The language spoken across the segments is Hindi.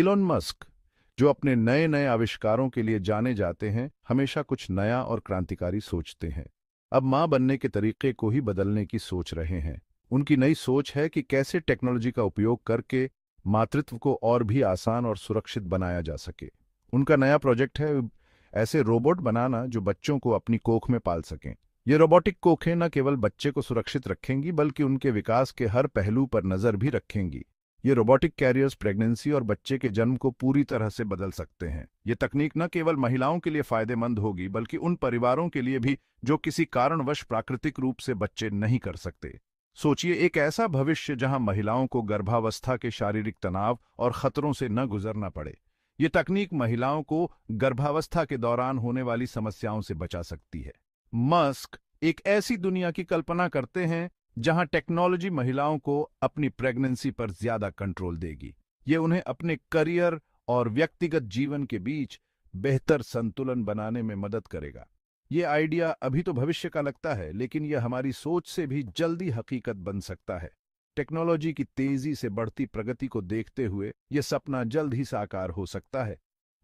इलोन मस्क जो अपने नए नए आविष्कारों के लिए जाने जाते हैं हमेशा कुछ नया और क्रांतिकारी सोचते हैं अब मां बनने के तरीके को ही बदलने की सोच रहे हैं उनकी नई सोच है कि कैसे टेक्नोलॉजी का उपयोग करके मातृत्व को और भी आसान और सुरक्षित बनाया जा सके उनका नया प्रोजेक्ट है ऐसे रोबोट बनाना जो बच्चों को अपनी कोख में पाल सकें ये रोबोटिक कोखें न केवल बच्चे को सुरक्षित रखेंगी बल्कि उनके विकास के हर पहलू पर नज़र भी रखेंगी ये रोबोटिक कैरियर्स प्रेगनेंसी और बच्चे के जन्म को पूरी तरह से बदल सकते हैं ये तकनीक न केवल महिलाओं के लिए फायदेमंद होगी बल्कि उन परिवारों के लिए भी जो किसी कारणवश प्राकृतिक रूप से बच्चे नहीं कर सकते सोचिए एक ऐसा भविष्य जहां महिलाओं को गर्भावस्था के शारीरिक तनाव और खतरों से न गुजरना पड़े ये तकनीक महिलाओं को गर्भावस्था के दौरान होने वाली समस्याओं से बचा सकती है मस्क एक ऐसी दुनिया की कल्पना करते हैं जहां टेक्नोलॉजी महिलाओं को अपनी प्रेगनेंसी पर ज्यादा कंट्रोल देगी ये उन्हें अपने करियर और व्यक्तिगत जीवन के बीच बेहतर संतुलन बनाने में मदद करेगा ये आइडिया अभी तो भविष्य का लगता है लेकिन यह हमारी सोच से भी जल्दी हकीकत बन सकता है टेक्नोलॉजी की तेजी से बढ़ती प्रगति को देखते हुए यह सपना जल्द ही साकार हो सकता है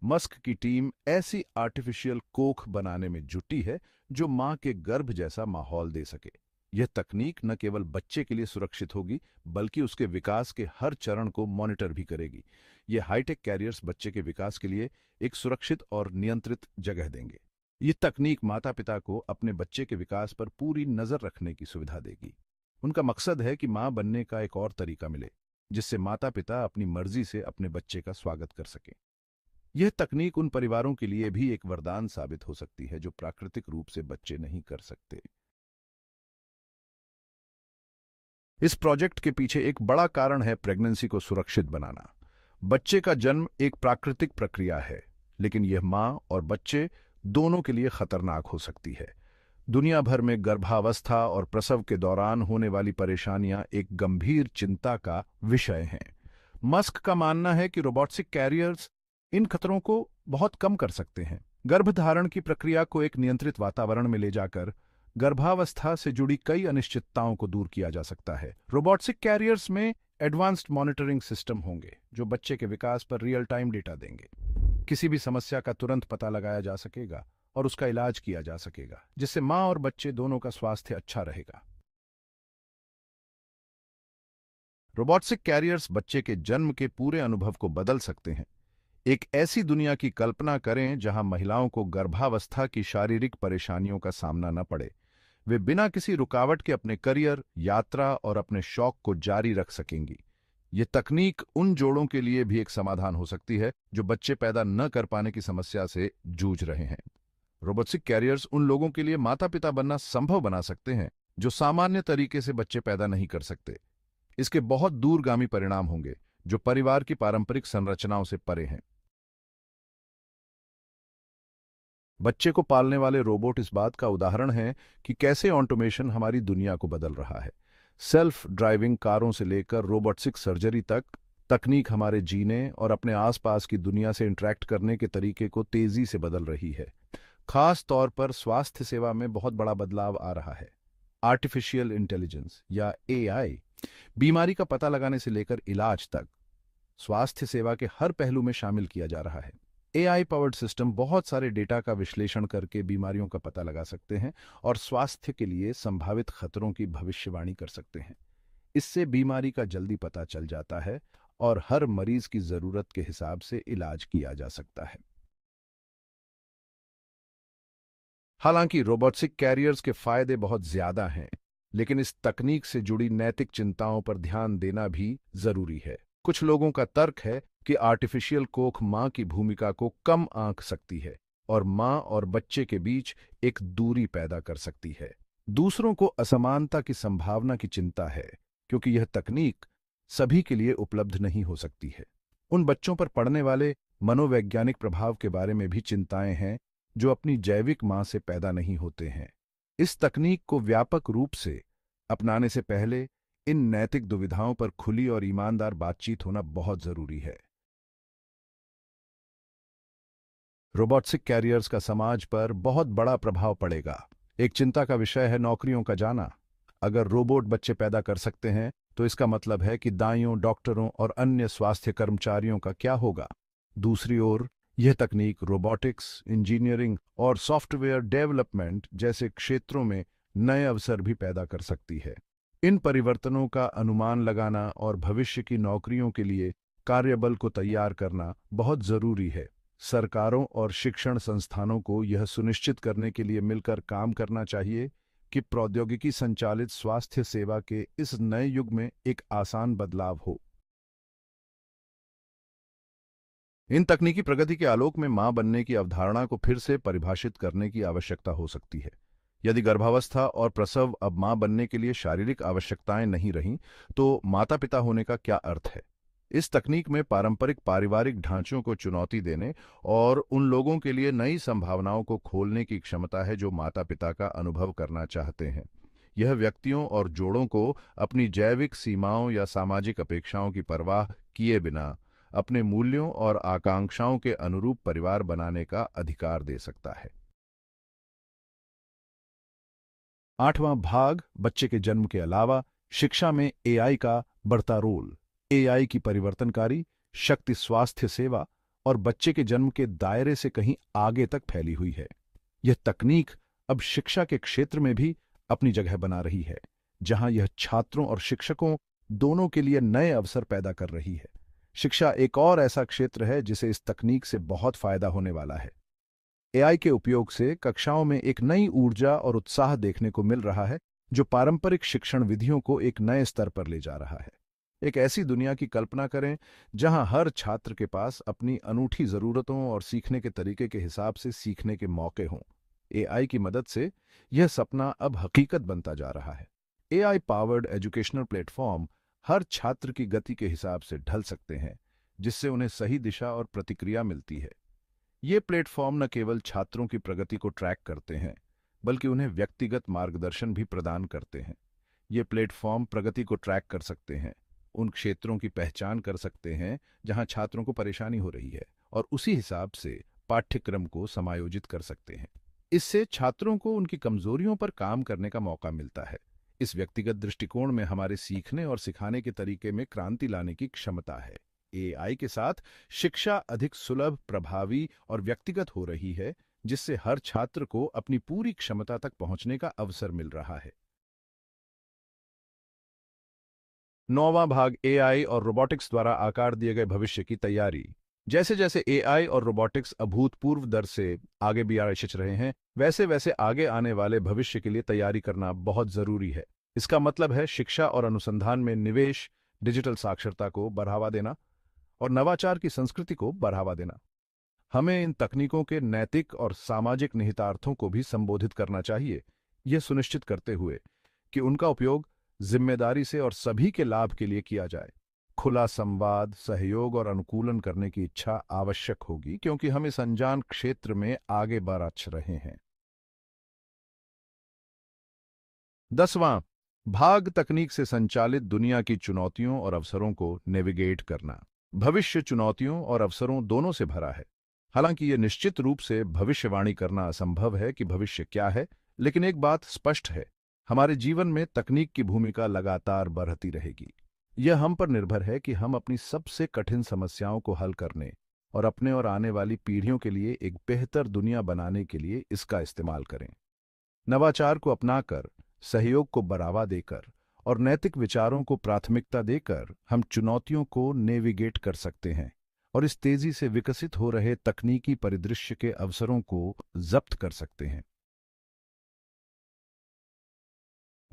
मस्क की टीम ऐसी आर्टिफिशियल कोख बनाने में जुटी है जो मां के गर्भ जैसा माहौल दे सके यह तकनीक न केवल बच्चे के लिए सुरक्षित होगी बल्कि उसके विकास के हर चरण को मॉनिटर भी करेगी ये हाईटेक कैरियर्स बच्चे के विकास के लिए एक सुरक्षित और नियंत्रित जगह देंगे ये तकनीक माता पिता को अपने बच्चे के विकास पर पूरी नजर रखने की सुविधा देगी उनका मकसद है कि मां बनने का एक और तरीका मिले जिससे माता पिता अपनी मर्जी से अपने बच्चे का स्वागत कर सकें यह तकनीक उन परिवारों के लिए भी एक वरदान साबित हो सकती है जो प्राकृतिक रूप से बच्चे नहीं कर सकते इस प्रोजेक्ट के पीछे एक बड़ा कारण है प्रेगनेंसी को सुरक्षित बनाना बच्चे का जन्म एक प्राकृतिक प्रक्रिया है लेकिन यह मां और बच्चे दोनों के लिए खतरनाक हो सकती है दुनिया भर में गर्भावस्था और प्रसव के दौरान होने वाली परेशानियां एक गंभीर चिंता का विषय हैं मस्क का मानना है कि रोबोटिक कैरियर्स इन खतरों को बहुत कम कर सकते हैं गर्भधारण की प्रक्रिया को एक नियंत्रित वातावरण में ले जाकर गर्भावस्था से जुड़ी कई अनिश्चितताओं को दूर किया जा सकता है रोबोटिक कैरियर्स में एडवांस्ड मॉनिटरिंग सिस्टम होंगे जो बच्चे के विकास पर रियल टाइम डेटा देंगे किसी भी समस्या का तुरंत पता लगाया जा सकेगा और उसका इलाज किया जा सकेगा जिससे माँ और बच्चे दोनों का स्वास्थ्य अच्छा रहेगा रोबोटिक कैरियर्स बच्चे के जन्म के पूरे अनुभव को बदल सकते हैं एक ऐसी दुनिया की कल्पना करें जहां महिलाओं को गर्भावस्था की शारीरिक परेशानियों का सामना न पड़े वे बिना किसी रुकावट के अपने करियर यात्रा और अपने शौक को जारी रख सकेंगी ये तकनीक उन जोड़ों के लिए भी एक समाधान हो सकती है जो बच्चे पैदा न कर पाने की समस्या से जूझ रहे हैं रोबोटिक कैरियर्स उन लोगों के लिए माता पिता बनना संभव बना सकते हैं जो सामान्य तरीके से बच्चे पैदा नहीं कर सकते इसके बहुत दूरगामी परिणाम होंगे जो परिवार की पारंपरिक संरचनाओं से परे हैं बच्चे को पालने वाले रोबोट इस बात का उदाहरण है कि कैसे ऑटोमेशन हमारी दुनिया को बदल रहा है सेल्फ ड्राइविंग कारों से लेकर रोबोटिक सर्जरी तक तकनीक हमारे जीने और अपने आसपास की दुनिया से इंटरेक्ट करने के तरीके को तेजी से बदल रही है खास तौर पर स्वास्थ्य सेवा में बहुत बड़ा बदलाव आ रहा है आर्टिफिशियल इंटेलिजेंस या ए बीमारी का पता लगाने से लेकर इलाज तक स्वास्थ्य सेवा के हर पहलू में शामिल किया जा रहा है एआई पावर्ड सिस्टम बहुत सारे डेटा का विश्लेषण करके बीमारियों का पता लगा सकते हैं और स्वास्थ्य के लिए संभावित खतरों की भविष्यवाणी कर सकते हैं इससे बीमारी का जल्दी पता चल जाता है और हर मरीज की जरूरत के हिसाब से इलाज किया जा सकता है हालांकि रोबोटिक कैरियर्स के फायदे बहुत ज्यादा हैं लेकिन इस तकनीक से जुड़ी नैतिक चिंताओं पर ध्यान देना भी जरूरी है कुछ लोगों का तर्क है कि आर्टिफिशियल कोख मां की भूमिका को कम आंक सकती है और मां और बच्चे के बीच एक दूरी पैदा कर सकती है दूसरों को असमानता की संभावना की चिंता है क्योंकि यह तकनीक सभी के लिए उपलब्ध नहीं हो सकती है उन बच्चों पर पड़ने वाले मनोवैज्ञानिक प्रभाव के बारे में भी चिंताएं हैं जो अपनी जैविक मां से पैदा नहीं होते हैं इस तकनीक को व्यापक रूप से अपनाने से पहले इन नैतिक दुविधाओं पर खुली और ईमानदार बातचीत होना बहुत जरूरी है रोबोटिक कैरियर्स का समाज पर बहुत बड़ा प्रभाव पड़ेगा एक चिंता का विषय है नौकरियों का जाना अगर रोबोट बच्चे पैदा कर सकते हैं तो इसका मतलब है कि दाइयों डॉक्टरों और अन्य स्वास्थ्य कर्मचारियों का क्या होगा दूसरी ओर यह तकनीक रोबोटिक्स इंजीनियरिंग और सॉफ्टवेयर डेवलपमेंट जैसे क्षेत्रों में नए अवसर भी पैदा कर सकती है इन परिवर्तनों का अनुमान लगाना और भविष्य की नौकरियों के लिए कार्यबल को तैयार करना बहुत जरूरी है सरकारों और शिक्षण संस्थानों को यह सुनिश्चित करने के लिए मिलकर काम करना चाहिए कि प्रौद्योगिकी संचालित स्वास्थ्य सेवा के इस नए युग में एक आसान बदलाव हो इन तकनीकी प्रगति के आलोक में मां बनने की अवधारणा को फिर से परिभाषित करने की आवश्यकता हो सकती है यदि गर्भावस्था और प्रसव अब मां बनने के लिए शारीरिक आवश्यकताएं नहीं रहीं तो माता पिता होने का क्या अर्थ है इस तकनीक में पारंपरिक पारिवारिक ढांचों को चुनौती देने और उन लोगों के लिए नई संभावनाओं को खोलने की क्षमता है जो माता पिता का अनुभव करना चाहते हैं यह व्यक्तियों और जोड़ों को अपनी जैविक सीमाओं या सामाजिक अपेक्षाओं की परवाह किए बिना अपने मूल्यों और आकांक्षाओं के अनुरूप परिवार बनाने का अधिकार दे सकता है आठवां भाग बच्चे के जन्म के अलावा शिक्षा में एआई का बढ़ता रोल एआई की परिवर्तनकारी शक्ति स्वास्थ्य सेवा और बच्चे के जन्म के दायरे से कहीं आगे तक फैली हुई है यह तकनीक अब शिक्षा के क्षेत्र में भी अपनी जगह बना रही है जहां यह छात्रों और शिक्षकों दोनों के लिए नए अवसर पैदा कर रही है शिक्षा एक और ऐसा क्षेत्र है जिसे इस तकनीक से बहुत फायदा होने वाला है एआई के उपयोग से कक्षाओं में एक नई ऊर्जा और उत्साह देखने को मिल रहा है जो पारंपरिक शिक्षण विधियों को एक नए स्तर पर ले जा रहा है एक ऐसी दुनिया की कल्पना करें जहां हर छात्र के पास अपनी अनूठी ज़रूरतों और सीखने के तरीके के हिसाब से सीखने के मौके हों एआई की मदद से यह सपना अब हकीकत बनता जा रहा है एआई पावर्ड एजुकेशनल प्लेटफॉर्म हर छात्र की गति के हिसाब से ढल सकते हैं जिससे उन्हें सही दिशा और प्रतिक्रिया मिलती है ये प्लेटफॉर्म न केवल छात्रों की प्रगति को ट्रैक करते हैं बल्कि उन्हें व्यक्तिगत मार्गदर्शन भी प्रदान करते हैं ये प्लेटफॉर्म प्रगति को ट्रैक कर सकते हैं उन क्षेत्रों की पहचान कर सकते हैं जहां छात्रों को परेशानी हो रही है और उसी हिसाब से पाठ्यक्रम को समायोजित कर सकते हैं इससे छात्रों को उनकी कमजोरियों पर काम करने का मौका मिलता है इस व्यक्तिगत दृष्टिकोण में हमारे सीखने और सिखाने के तरीके में क्रांति लाने की क्षमता है एआई के साथ शिक्षा अधिक सुलभ प्रभावी और व्यक्तिगत हो रही है जिससे हर छात्र को अपनी पूरी क्षमता तक पहुंचने का अवसर मिल रहा है नौवा भाग एआई और रोबोटिक्स द्वारा आकार दिए गए भविष्य की तैयारी जैसे जैसे एआई और रोबोटिक्स अभूतपूर्व दर से आगे भी आरक्षित रहे हैं वैसे वैसे आगे आने वाले भविष्य के लिए तैयारी करना बहुत जरूरी है इसका मतलब है शिक्षा और अनुसंधान में निवेश डिजिटल साक्षरता को बढ़ावा देना और नवाचार की संस्कृति को बढ़ावा देना हमें इन तकनीकों के नैतिक और सामाजिक निहितार्थों को भी संबोधित करना चाहिए यह सुनिश्चित करते हुए कि उनका उपयोग जिम्मेदारी से और सभी के लाभ के लिए किया जाए खुला संवाद सहयोग और अनुकूलन करने की इच्छा आवश्यक होगी क्योंकि हम इस अनजान क्षेत्र में आगे बरछ रहे हैं दसवां भाग तकनीक से संचालित दुनिया की चुनौतियों और अवसरों को नेविगेट करना भविष्य चुनौतियों और अवसरों दोनों से भरा है हालांकि ये निश्चित रूप से भविष्यवाणी करना असंभव है कि भविष्य क्या है लेकिन एक बात स्पष्ट है हमारे जीवन में तकनीक की भूमिका लगातार बढ़ती रहेगी यह हम पर निर्भर है कि हम अपनी सबसे कठिन समस्याओं को हल करने और अपने और आने वाली पीढ़ियों के लिए एक बेहतर दुनिया बनाने के लिए इसका इस्तेमाल करें नवाचार को अपनाकर सहयोग को बढ़ावा देकर और नैतिक विचारों को प्राथमिकता देकर हम चुनौतियों को नेविगेट कर सकते हैं और इस तेजी से विकसित हो रहे तकनीकी परिदृश्य के अवसरों को जब्त कर सकते हैं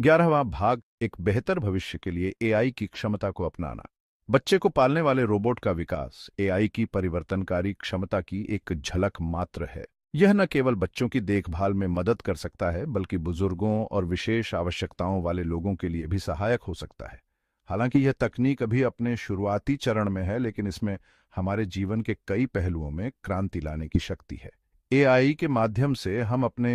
ग्यारहवा भाग एक बेहतर भविष्य के लिए एआई की क्षमता को अपनाना बच्चे को पालने वाले रोबोट का विकास एआई की परिवर्तनकारी क्षमता की एक झलक मात्र है यह न केवल बच्चों की देखभाल में मदद कर सकता है बल्कि बुजुर्गों और विशेष आवश्यकताओं वाले लोगों के लिए भी सहायक हो सकता है हालांकि यह तकनीक अभी अपने शुरुआती चरण में है लेकिन इसमें हमारे जीवन के कई पहलुओं में क्रांति लाने की शक्ति है ए के माध्यम से हम अपने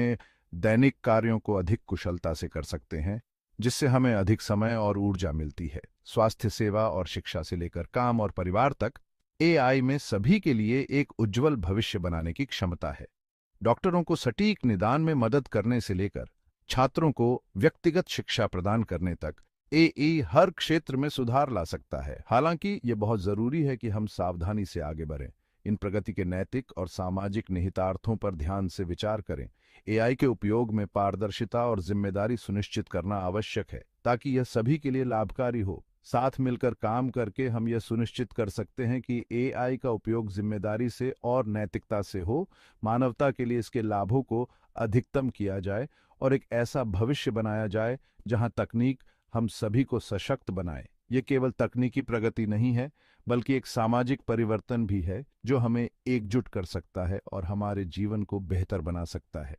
दैनिक कार्यों को अधिक कुशलता से कर सकते हैं जिससे हमें अधिक समय और ऊर्जा मिलती है स्वास्थ्य सेवा और शिक्षा से लेकर काम और परिवार तक एआई में सभी के लिए एक उज्जवल भविष्य बनाने की क्षमता है डॉक्टरों को सटीक निदान में मदद करने से लेकर छात्रों को व्यक्तिगत शिक्षा प्रदान करने तक ए हर क्षेत्र में सुधार ला सकता है हालांकि ये बहुत जरूरी है कि हम सावधानी से आगे बढ़ें इन प्रगति के नैतिक और सामाजिक निहितार्थों पर ध्यान से विचार करें एआई के उपयोग में पारदर्शिता और जिम्मेदारी सुनिश्चित करना आवश्यक है ताकि यह सभी के लिए लाभकारी हो साथ मिलकर काम करके हम यह सुनिश्चित कर सकते हैं कि एआई का उपयोग जिम्मेदारी से और नैतिकता से हो मानवता के लिए इसके लाभों को अधिकतम किया जाए और एक ऐसा भविष्य बनाया जाए जहां तकनीक हम सभी को सशक्त बनाए ये केवल तकनीकी प्रगति नहीं है बल्कि एक सामाजिक परिवर्तन भी है जो हमें एकजुट कर सकता है और हमारे जीवन को बेहतर बना सकता है